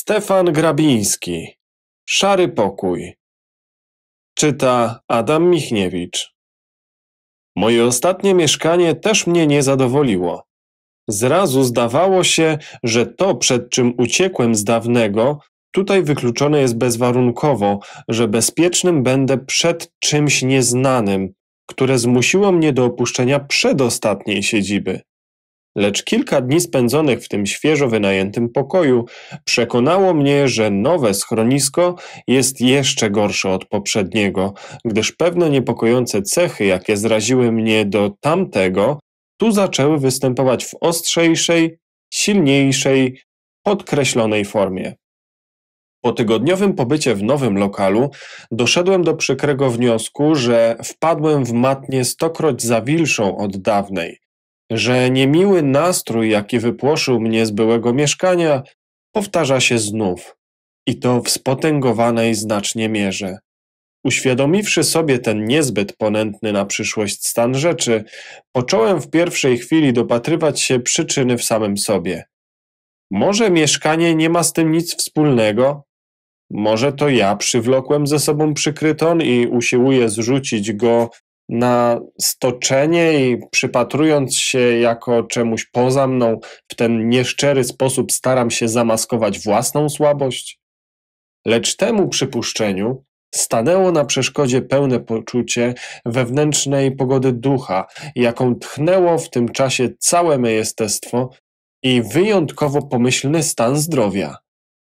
Stefan Grabiński Szary pokój Czyta Adam Michniewicz Moje ostatnie mieszkanie też mnie nie zadowoliło. Zrazu zdawało się, że to, przed czym uciekłem z dawnego, tutaj wykluczone jest bezwarunkowo, że bezpiecznym będę przed czymś nieznanym, które zmusiło mnie do opuszczenia przedostatniej siedziby. Lecz kilka dni spędzonych w tym świeżo wynajętym pokoju przekonało mnie, że nowe schronisko jest jeszcze gorsze od poprzedniego, gdyż pewne niepokojące cechy, jakie zraziły mnie do tamtego, tu zaczęły występować w ostrzejszej, silniejszej, podkreślonej formie. Po tygodniowym pobycie w nowym lokalu doszedłem do przykrego wniosku, że wpadłem w matnię stokroć zawilszą od dawnej, że niemiły nastrój, jaki wypłoszył mnie z byłego mieszkania, powtarza się znów, i to w spotęgowanej znacznie mierze. Uświadomiwszy sobie ten niezbyt ponętny na przyszłość stan rzeczy, począłem w pierwszej chwili dopatrywać się przyczyny w samym sobie. Może mieszkanie nie ma z tym nic wspólnego? Może to ja przywlokłem ze sobą przykryton i usiłuję zrzucić go na stoczenie i przypatrując się jako czemuś poza mną, w ten nieszczery sposób staram się zamaskować własną słabość? Lecz temu przypuszczeniu stanęło na przeszkodzie pełne poczucie wewnętrznej pogody ducha, jaką tchnęło w tym czasie całe me jestestwo i wyjątkowo pomyślny stan zdrowia.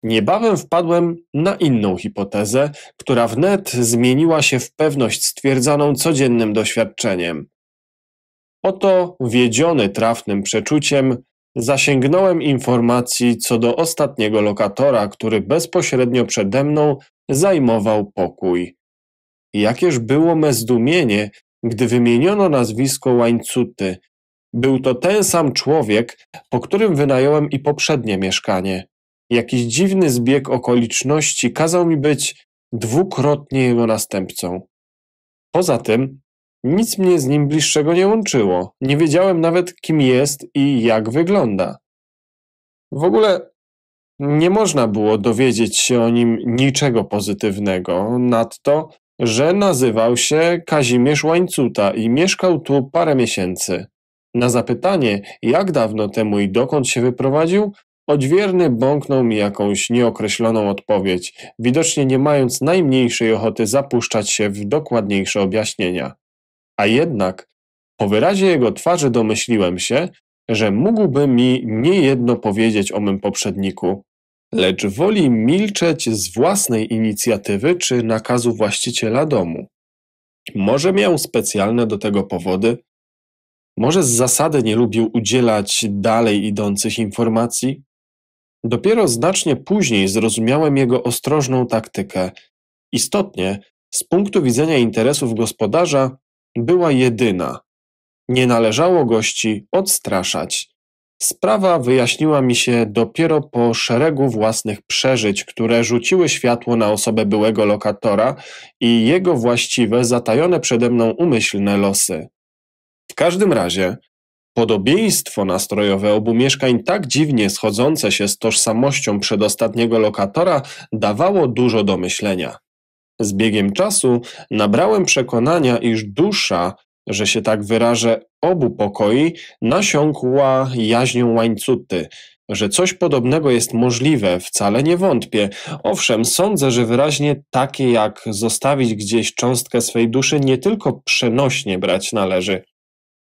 Niebawem wpadłem na inną hipotezę, która wnet zmieniła się w pewność stwierdzaną codziennym doświadczeniem. Oto, wiedziony trafnym przeczuciem, zasięgnąłem informacji co do ostatniego lokatora, który bezpośrednio przede mną zajmował pokój. Jakież było me zdumienie, gdy wymieniono nazwisko Łańcuty. Był to ten sam człowiek, po którym wynająłem i poprzednie mieszkanie. Jakiś dziwny zbieg okoliczności kazał mi być dwukrotnie jego następcą. Poza tym nic mnie z nim bliższego nie łączyło. Nie wiedziałem nawet, kim jest i jak wygląda. W ogóle nie można było dowiedzieć się o nim niczego pozytywnego. Nadto, że nazywał się Kazimierz Łańcuta i mieszkał tu parę miesięcy. Na zapytanie, jak dawno temu i dokąd się wyprowadził, Odźwierny bąknął mi jakąś nieokreśloną odpowiedź, widocznie nie mając najmniejszej ochoty zapuszczać się w dokładniejsze objaśnienia. A jednak, po wyrazie jego twarzy domyśliłem się, że mógłby mi niejedno powiedzieć o mym poprzedniku, lecz woli milczeć z własnej inicjatywy czy nakazu właściciela domu. Może miał specjalne do tego powody, może z zasady nie lubił udzielać dalej idących informacji? "Dopiero znacznie później zrozumiałem jego ostrożną taktykę; istotnie, z punktu widzenia interesów gospodarza, była jedyna; nie należało gości odstraszać." Sprawa wyjaśniła mi się dopiero po szeregu własnych przeżyć, które rzuciły światło na osobę byłego lokatora i jego właściwe, zatajone przede mną umyślne losy. W każdym razie Podobieństwo nastrojowe obu mieszkań, tak dziwnie schodzące się z tożsamością przedostatniego lokatora, dawało dużo do myślenia. Z biegiem czasu nabrałem przekonania, iż dusza, że się tak wyrażę, obu pokoi nasiąkła jaźnią łańcuty, że coś podobnego jest możliwe, wcale nie wątpię. Owszem, sądzę, że wyraźnie takie jak zostawić gdzieś cząstkę swej duszy nie tylko przenośnie brać należy,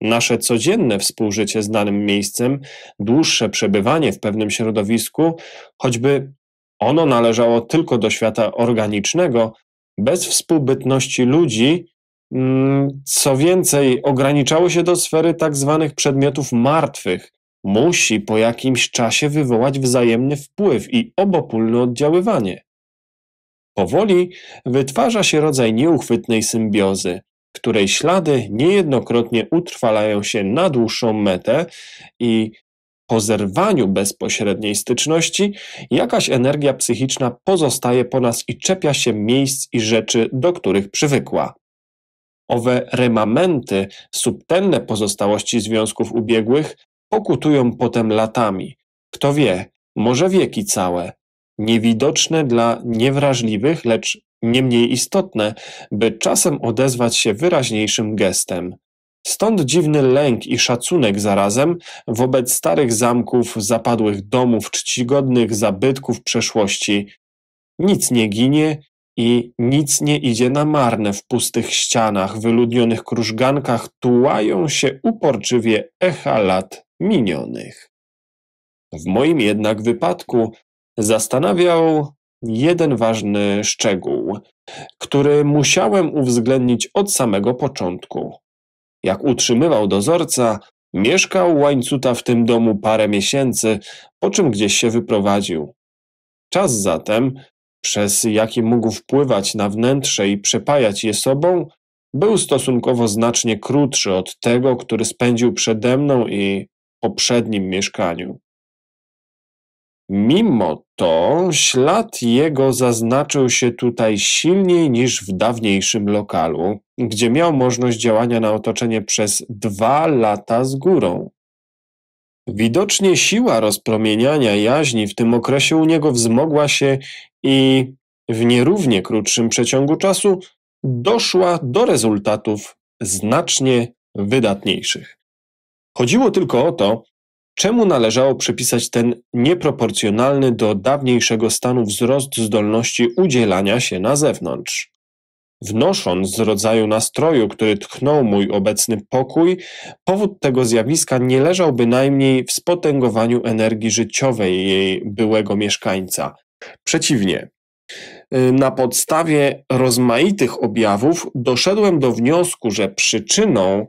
Nasze codzienne współżycie z danym miejscem, dłuższe przebywanie w pewnym środowisku, choćby ono należało tylko do świata organicznego, bez współbytności ludzi, mm, co więcej, ograniczało się do sfery tak zwanych przedmiotów martwych. Musi po jakimś czasie wywołać wzajemny wpływ i obopólne oddziaływanie. Powoli wytwarza się rodzaj nieuchwytnej symbiozy której ślady niejednokrotnie utrwalają się na dłuższą metę i po zerwaniu bezpośredniej styczności jakaś energia psychiczna pozostaje po nas i czepia się miejsc i rzeczy, do których przywykła. Owe remamenty, subtelne pozostałości związków ubiegłych, pokutują potem latami. Kto wie, może wieki całe, niewidoczne dla niewrażliwych, lecz nie mniej istotne, by czasem odezwać się wyraźniejszym gestem. Stąd dziwny lęk i szacunek zarazem wobec starych zamków, zapadłych domów, czcigodnych zabytków przeszłości. Nic nie ginie i nic nie idzie na marne w pustych ścianach, wyludnionych krużgankach, tułają się uporczywie echa lat minionych. W moim jednak wypadku zastanawiał jeden ważny szczegół, który musiałem uwzględnić od samego początku. Jak utrzymywał dozorca, mieszkał łańcuta w tym domu parę miesięcy, po czym gdzieś się wyprowadził. Czas zatem, przez jaki mógł wpływać na wnętrze i przepajać je sobą, był stosunkowo znacznie krótszy od tego, który spędził przede mną i poprzednim mieszkaniu. Mimo to ślad jego zaznaczył się tutaj silniej niż w dawniejszym lokalu, gdzie miał możność działania na otoczenie przez dwa lata z górą. Widocznie siła rozpromieniania jaźni w tym okresie u niego wzmogła się i w nierównie krótszym przeciągu czasu doszła do rezultatów znacznie wydatniejszych. Chodziło tylko o to, Czemu należało przypisać ten nieproporcjonalny do dawniejszego stanu wzrost zdolności udzielania się na zewnątrz? Wnosząc z rodzaju nastroju, który tchnął mój obecny pokój, powód tego zjawiska nie leżał bynajmniej w spotęgowaniu energii życiowej jej byłego mieszkańca. Przeciwnie. Na podstawie rozmaitych objawów doszedłem do wniosku, że przyczyną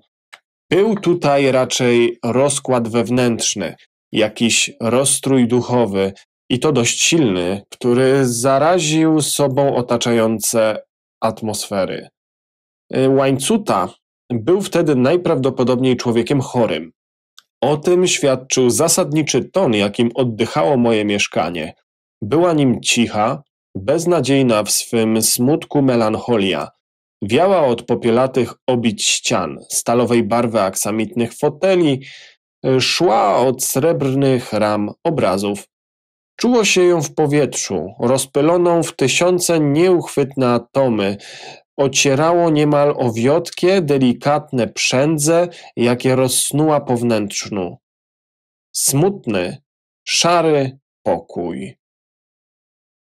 był tutaj raczej rozkład wewnętrzny, jakiś rozstrój duchowy, i to dość silny, który zaraził sobą otaczające atmosfery. Y, łańcuta był wtedy najprawdopodobniej człowiekiem chorym. O tym świadczył zasadniczy ton, jakim oddychało moje mieszkanie. Była nim cicha, beznadziejna w swym smutku melancholia, Wiała od popielatych obić ścian, stalowej barwy aksamitnych foteli, e, szła od srebrnych ram obrazów. Czuło się ją w powietrzu, rozpyloną w tysiące nieuchwytne atomy, ocierało niemal o wiotkie, delikatne przędze, jakie rozsnuła po wnętrzu. Smutny, szary pokój.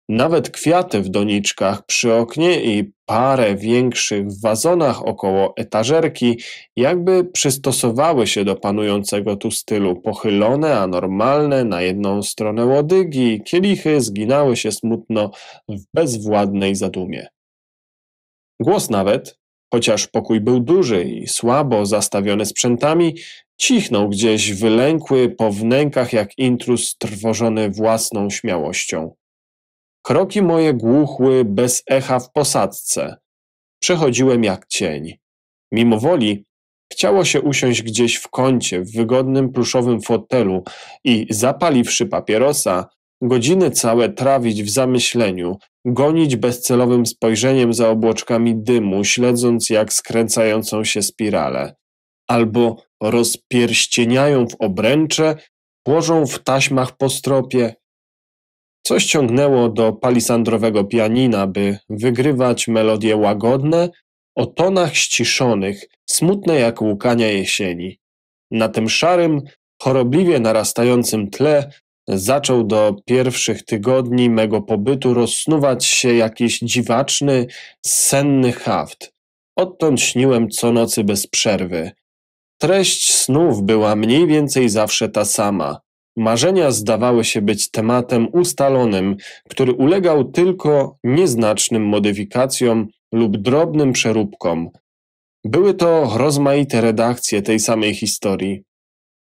Nawet kwiaty w doniczkach przy oknie i parę większych w wazonach około etażerki jakby przystosowały się do panującego tu stylu. Pochylone, anormalne, na jedną stronę łodygi i kielichy zginały się smutno w bezwładnej zadumie. Głos nawet, chociaż pokój był duży i słabo zastawiony sprzętami, cichnął gdzieś wylękły po wnękach jak intrus trwożony własną śmiałością. Kroki moje głuchły bez echa w posadzce. Przechodziłem jak cień. Mimo woli chciało się usiąść gdzieś w kącie, w wygodnym pluszowym fotelu i zapaliwszy papierosa, godziny całe trawić w zamyśleniu, gonić bezcelowym spojrzeniem za obłoczkami dymu, śledząc jak skręcającą się spiralę. Albo rozpierścieniają w obręcze, płożą w taśmach po stropie, Coś ciągnęło do palisandrowego pianina, by wygrywać melodie łagodne, o tonach ściszonych, smutne jak łkania jesieni. Na tym szarym, chorobliwie narastającym tle zaczął do pierwszych tygodni mego pobytu rozsnuwać się jakiś dziwaczny, senny haft. Odtąd śniłem co nocy bez przerwy. Treść snów była mniej więcej zawsze ta sama. Marzenia zdawały się być tematem ustalonym, który ulegał tylko nieznacznym modyfikacjom lub drobnym przeróbkom. Były to rozmaite redakcje tej samej historii.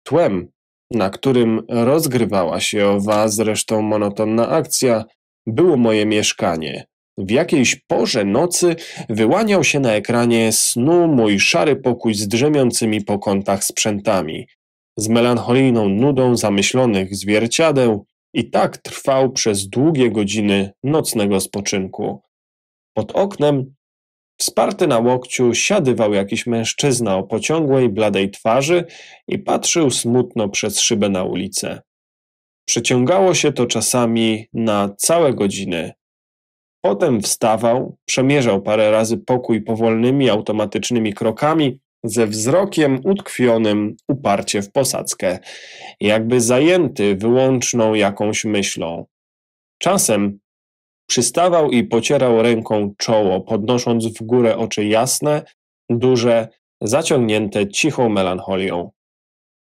Tłem, na którym rozgrywała się owa zresztą monotonna akcja, było moje mieszkanie. W jakiejś porze nocy wyłaniał się na ekranie snu mój szary pokój z drzemiącymi po kątach sprzętami z melancholijną nudą zamyślonych zwierciadeł i tak trwał przez długie godziny nocnego spoczynku. Pod oknem, wsparty na łokciu, siadywał jakiś mężczyzna o pociągłej, bladej twarzy i patrzył smutno przez szybę na ulicę. Przeciągało się to czasami na całe godziny. Potem wstawał, przemierzał parę razy pokój powolnymi, automatycznymi krokami, ze wzrokiem utkwionym uparcie w posadzkę, jakby zajęty wyłączną jakąś myślą. Czasem przystawał i pocierał ręką czoło, podnosząc w górę oczy jasne, duże, zaciągnięte cichą melancholią.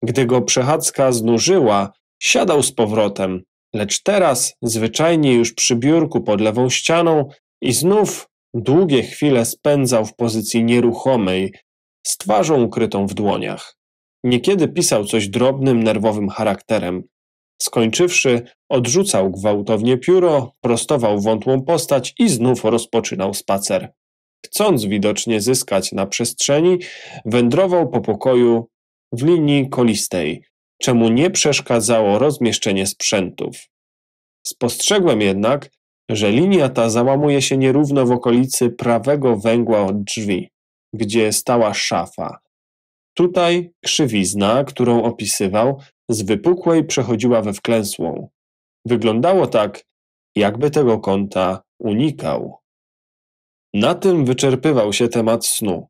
Gdy go przechadzka znużyła, siadał z powrotem, lecz teraz zwyczajnie już przy biurku pod lewą ścianą i znów długie chwile spędzał w pozycji nieruchomej, z twarzą ukrytą w dłoniach. Niekiedy pisał coś drobnym, nerwowym charakterem. Skończywszy, odrzucał gwałtownie pióro, prostował wątłą postać i znów rozpoczynał spacer. Chcąc widocznie zyskać na przestrzeni, wędrował po pokoju w linii kolistej, czemu nie przeszkadzało rozmieszczenie sprzętów. Spostrzegłem jednak, że linia ta załamuje się nierówno w okolicy prawego węgła od drzwi gdzie stała szafa. Tutaj krzywizna, którą opisywał, z wypukłej przechodziła we wklęsłą. Wyglądało tak, jakby tego kąta unikał. Na tym wyczerpywał się temat snu.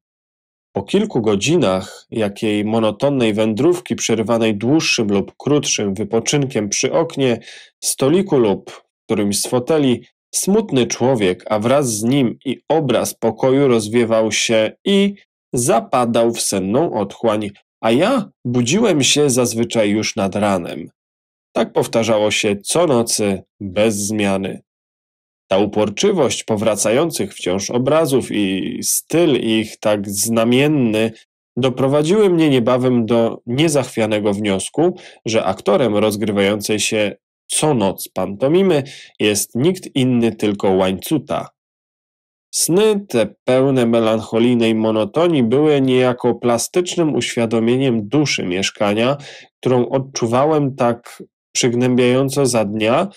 Po kilku godzinach jakiej monotonnej wędrówki przerwanej dłuższym lub krótszym wypoczynkiem przy oknie, stoliku lub którymś z foteli, Smutny człowiek, a wraz z nim i obraz pokoju rozwiewał się i zapadał w senną otchłań, a ja budziłem się zazwyczaj już nad ranem. Tak powtarzało się co nocy bez zmiany. Ta uporczywość powracających wciąż obrazów i styl ich tak znamienny doprowadziły mnie niebawem do niezachwianego wniosku, że aktorem rozgrywającej się co noc pantomimy jest nikt inny tylko łańcuta. Sny te pełne melancholijnej monotonii były niejako plastycznym uświadomieniem duszy mieszkania, którą odczuwałem tak przygnębiająco za dnia,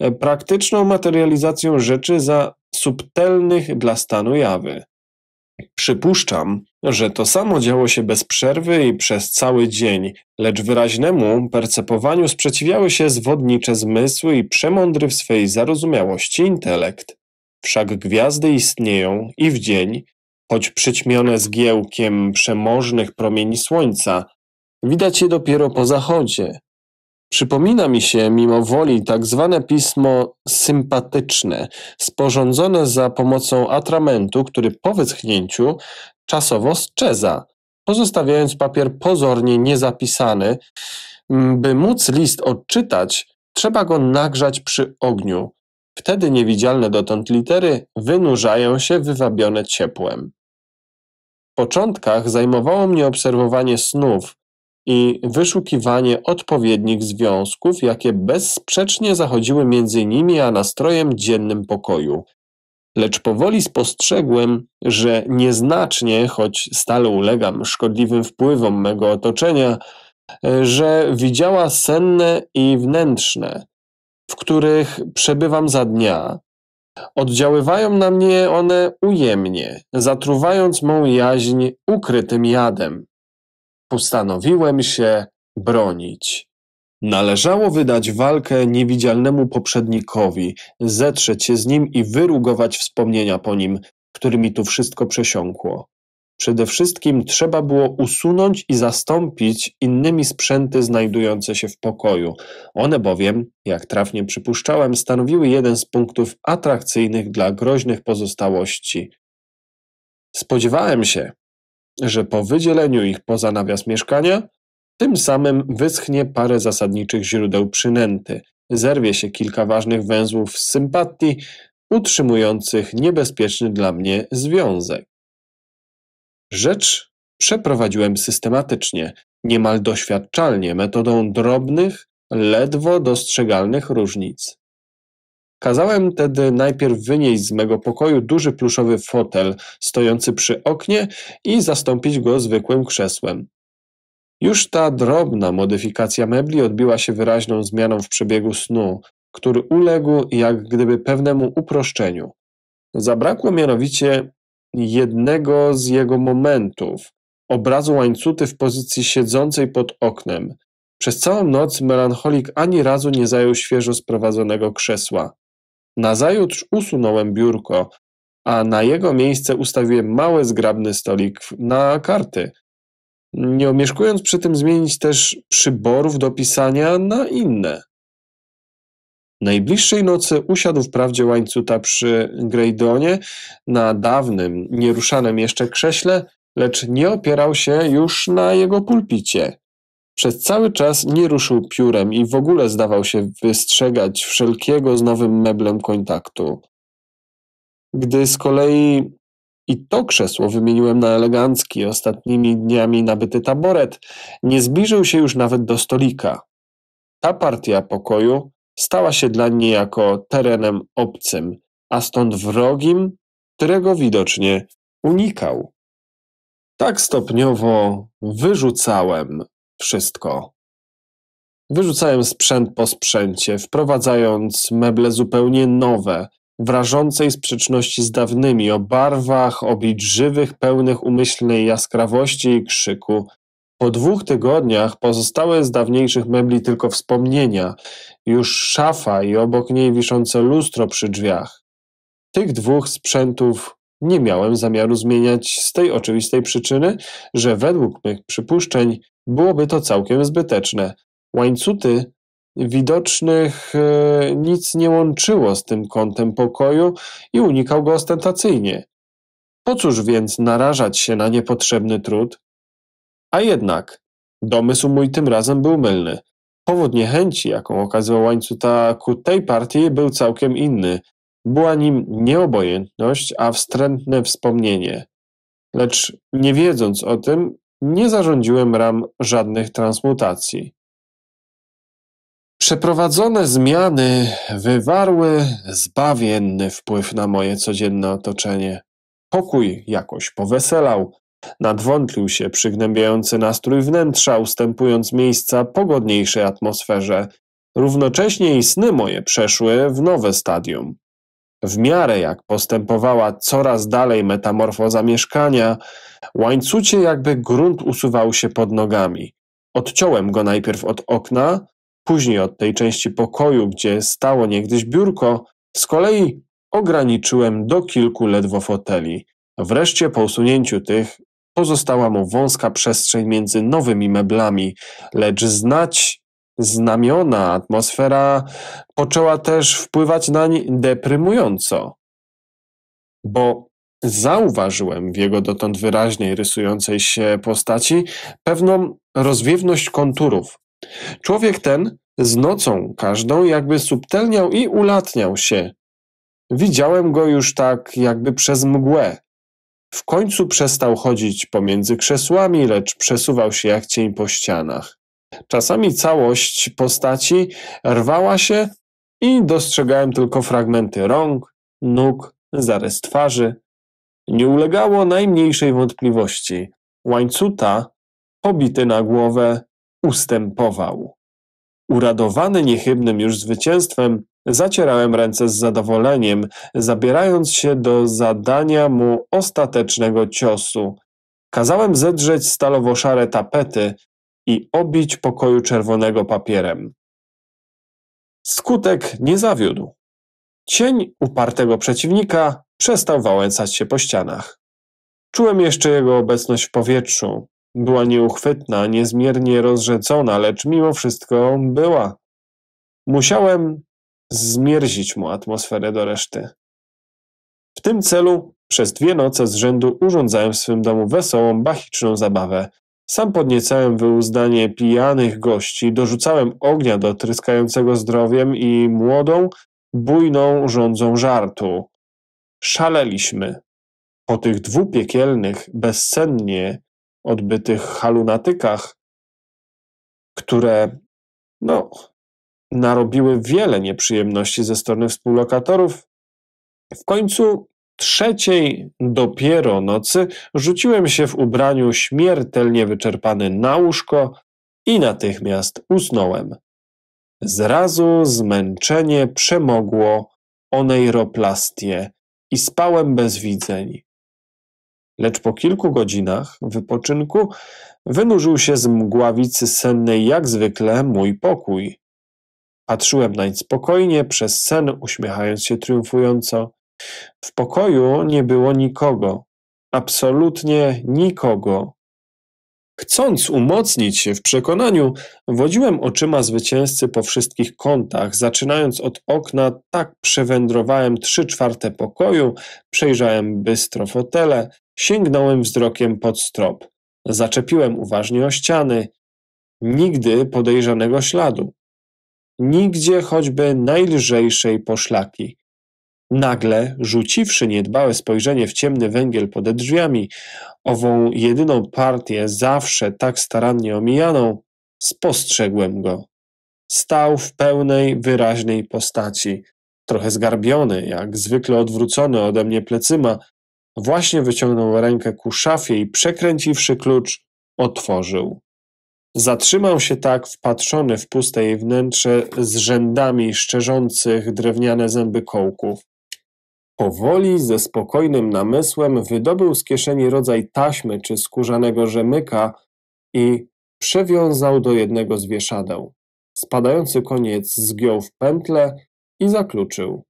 e, praktyczną materializacją rzeczy za subtelnych dla stanu jawy. Przypuszczam, że to samo działo się bez przerwy i przez cały dzień, lecz wyraźnemu percepowaniu sprzeciwiały się zwodnicze zmysły i przemądry w swej zarozumiałości intelekt. Wszak gwiazdy istnieją i w dzień, choć przyćmione zgiełkiem przemożnych promieni słońca, widać je dopiero po zachodzie. Przypomina mi się mimo woli tak zwane pismo sympatyczne, sporządzone za pomocą atramentu, który po wyschnięciu czasowo sczeza, pozostawiając papier pozornie niezapisany. Mm, by móc list odczytać, trzeba go nagrzać przy ogniu. Wtedy niewidzialne dotąd litery wynurzają się wywabione ciepłem. W początkach zajmowało mnie obserwowanie snów i wyszukiwanie odpowiednich związków, jakie bezsprzecznie zachodziły między nimi a nastrojem dziennym pokoju lecz powoli spostrzegłem, że nieznacznie, choć stale ulegam szkodliwym wpływom mego otoczenia, e, że widziała senne i wnętrzne, w których przebywam za dnia. Oddziaływają na mnie one ujemnie, zatruwając mą jaźń ukrytym jadem. Postanowiłem się bronić. Należało wydać walkę niewidzialnemu poprzednikowi, zetrzeć się z nim i wyrugować wspomnienia po nim, którymi tu wszystko przesiąkło. Przede wszystkim trzeba było usunąć i zastąpić innymi sprzęty znajdujące się w pokoju. One bowiem, jak trafnie przypuszczałem, stanowiły jeden z punktów atrakcyjnych dla groźnych pozostałości. Spodziewałem się, że po wydzieleniu ich poza nawias mieszkania tym samym wyschnie parę zasadniczych źródeł przynęty, zerwie się kilka ważnych węzłów sympatii, utrzymujących niebezpieczny dla mnie związek. Rzecz przeprowadziłem systematycznie, niemal doświadczalnie, metodą drobnych, ledwo dostrzegalnych różnic. Kazałem tedy najpierw wynieść z mego pokoju duży pluszowy fotel stojący przy oknie i zastąpić go zwykłym krzesłem. Już ta drobna modyfikacja mebli odbiła się wyraźną zmianą w przebiegu snu, który uległ jak gdyby pewnemu uproszczeniu. Zabrakło mianowicie jednego z jego momentów, obrazu łańcuty w pozycji siedzącej pod oknem. Przez całą noc melancholik ani razu nie zajął świeżo sprowadzonego krzesła. Nazajutrz usunąłem biurko, a na jego miejsce ustawiłem mały, zgrabny stolik na karty – nie omieszkując przy tym zmienić też przyborów do pisania na inne. Najbliższej nocy usiadł wprawdzie łańcuta przy Greydonie na dawnym, nieruszanym jeszcze krześle, lecz nie opierał się już na jego pulpicie. Przez cały czas nie ruszył piórem i w ogóle zdawał się wystrzegać wszelkiego z nowym meblem kontaktu. Gdy z kolei i to krzesło wymieniłem na elegancki, ostatnimi dniami nabyty taboret. Nie zbliżył się już nawet do stolika. Ta partia pokoju stała się dla niej jako terenem obcym, a stąd wrogim, którego widocznie unikał. Tak stopniowo wyrzucałem wszystko. Wyrzucałem sprzęt po sprzęcie, wprowadzając meble zupełnie nowe, w rażącej sprzeczności z dawnymi, o barwach, obić żywych, pełnych umyślnej jaskrawości i krzyku. Po dwóch tygodniach pozostałe z dawniejszych mebli tylko wspomnienia, już szafa i obok niej wiszące lustro przy drzwiach. Tych dwóch sprzętów nie miałem zamiaru zmieniać z tej oczywistej przyczyny, że według mych przypuszczeń byłoby to całkiem zbyteczne. Łańcuty widocznych e, nic nie łączyło z tym kątem pokoju i unikał go ostentacyjnie. Po cóż więc narażać się na niepotrzebny trud? A jednak, domysł mój tym razem był mylny. Powód niechęci, jaką okazywał łańcuta ku tej partii, był całkiem inny. Była nim nieobojętność, a wstrętne wspomnienie. Lecz nie wiedząc o tym, nie zarządziłem ram żadnych transmutacji. Przeprowadzone zmiany wywarły zbawienny wpływ na moje codzienne otoczenie. Pokój jakoś poweselał, nadwątlił się przygnębiający nastrój wnętrza, ustępując miejsca pogodniejszej atmosferze. Równocześnie i sny moje przeszły w nowe stadium. W miarę jak postępowała coraz dalej metamorfoza mieszkania, łańcucie jakby grunt usuwał się pod nogami. Odciąłem go najpierw od okna, Później od tej części pokoju, gdzie stało niegdyś biurko, z kolei ograniczyłem do kilku ledwo foteli. Wreszcie po usunięciu tych pozostała mu wąska przestrzeń między nowymi meblami, lecz znać znamiona, atmosfera poczęła też wpływać nań deprymująco. Bo zauważyłem w jego dotąd wyraźniej rysującej się postaci pewną rozwiewność konturów, "Człowiek ten z nocą każdą jakby subtelniał i ulatniał się, widziałem go już tak jakby przez mgłę. W końcu przestał chodzić pomiędzy krzesłami, lecz przesuwał się jak cień po ścianach. Czasami całość postaci rwała się i dostrzegałem tylko fragmenty rąk, nóg, zarys twarzy. Nie ulegało najmniejszej wątpliwości. Łańcuta, pobity na głowę, ustępował. Uradowany niechybnym już zwycięstwem, zacierałem ręce z zadowoleniem, zabierając się do zadania mu ostatecznego ciosu. Kazałem zedrzeć stalowo-szare tapety i obić pokoju czerwonego papierem. Skutek nie zawiódł. Cień upartego przeciwnika przestał wałęsać się po ścianach. Czułem jeszcze jego obecność w powietrzu, była nieuchwytna, niezmiernie rozrzedzona, lecz mimo wszystko była. Musiałem zmierzić mu atmosferę do reszty. W tym celu przez dwie noce z rzędu urządzałem w swym domu wesołą, bachiczną zabawę. Sam podniecałem wyuzdanie pijanych gości, dorzucałem ognia do tryskającego zdrowiem i młodą, bujną rządzą żartu. Szaleliśmy. Po tych dwupiekielnych, bezsennie odbytych halunatykach, które no, narobiły wiele nieprzyjemności ze strony współlokatorów. W końcu trzeciej dopiero nocy rzuciłem się w ubraniu śmiertelnie wyczerpany na łóżko i natychmiast usnąłem. Zrazu zmęczenie przemogło onejroplastię i spałem bez widzeń. Lecz po kilku godzinach wypoczynku wynurzył się z mgławicy sennej jak zwykle mój pokój. Patrzyłem nań spokojnie przez sen, uśmiechając się triumfująco. W pokoju nie było nikogo, absolutnie nikogo. Chcąc umocnić się w przekonaniu, wodziłem oczyma zwycięzcy po wszystkich kątach. Zaczynając od okna, tak przewędrowałem trzy czwarte pokoju, przejrzałem bystro fotele, Sięgnąłem wzrokiem pod strop. Zaczepiłem uważnie o ściany. Nigdy podejrzanego śladu. Nigdzie choćby najlżejszej poszlaki. Nagle, rzuciwszy niedbałe spojrzenie w ciemny węgiel pod drzwiami, ową jedyną partię zawsze tak starannie omijaną, spostrzegłem go. Stał w pełnej, wyraźnej postaci, trochę zgarbiony, jak zwykle odwrócony ode mnie plecyma, Właśnie wyciągnął rękę ku szafie i przekręciwszy klucz, otworzył. Zatrzymał się tak, wpatrzony w puste jej wnętrze z rzędami szczerzących drewniane zęby kołków. Powoli, ze spokojnym namysłem, wydobył z kieszeni rodzaj taśmy czy skórzanego rzemyka i przewiązał do jednego z wieszadeł. Spadający koniec zgiął w pętle i zakluczył.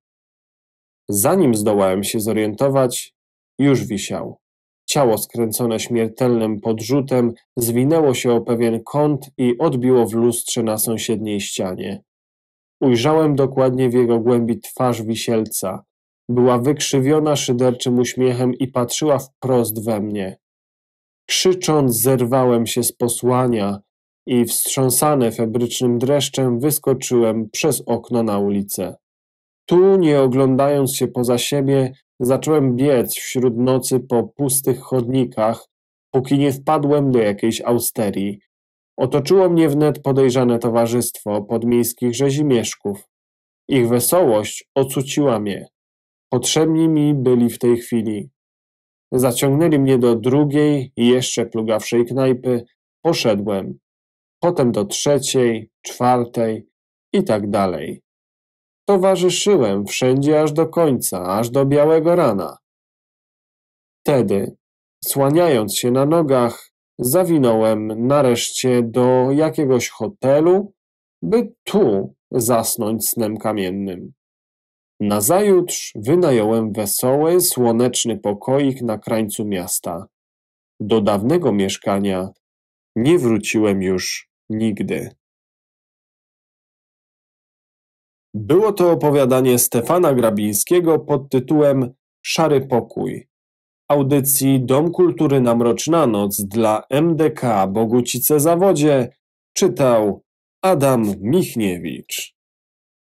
Zanim zdołałem się zorientować, już wisiał. Ciało skręcone śmiertelnym podrzutem zwinęło się o pewien kąt i odbiło w lustrze na sąsiedniej ścianie. Ujrzałem dokładnie w jego głębi twarz wisielca. Była wykrzywiona szyderczym uśmiechem i patrzyła wprost we mnie. Krzycząc, zerwałem się z posłania i wstrząsany febrycznym dreszczem wyskoczyłem przez okno na ulicę. Tu, nie oglądając się poza siebie, Zacząłem biec wśród nocy po pustych chodnikach, póki nie wpadłem do jakiejś austerii. Otoczyło mnie wnet podejrzane towarzystwo podmiejskich rzezimieszków. Ich wesołość ocuciła mnie. Potrzebni mi byli w tej chwili. Zaciągnęli mnie do drugiej, jeszcze plugawszej knajpy. Poszedłem. Potem do trzeciej, czwartej i tak dalej. Towarzyszyłem wszędzie aż do końca, aż do białego rana. Tedy, słaniając się na nogach, zawinąłem nareszcie do jakiegoś hotelu, by tu zasnąć snem kamiennym. Nazajutrz wynająłem wesoły, słoneczny pokoik na krańcu miasta. Do dawnego mieszkania nie wróciłem już nigdy. Było to opowiadanie Stefana Grabińskiego pod tytułem Szary pokój. Audycji Dom Kultury na Mroczna Noc dla MDK Bogucice Zawodzie czytał Adam Michniewicz.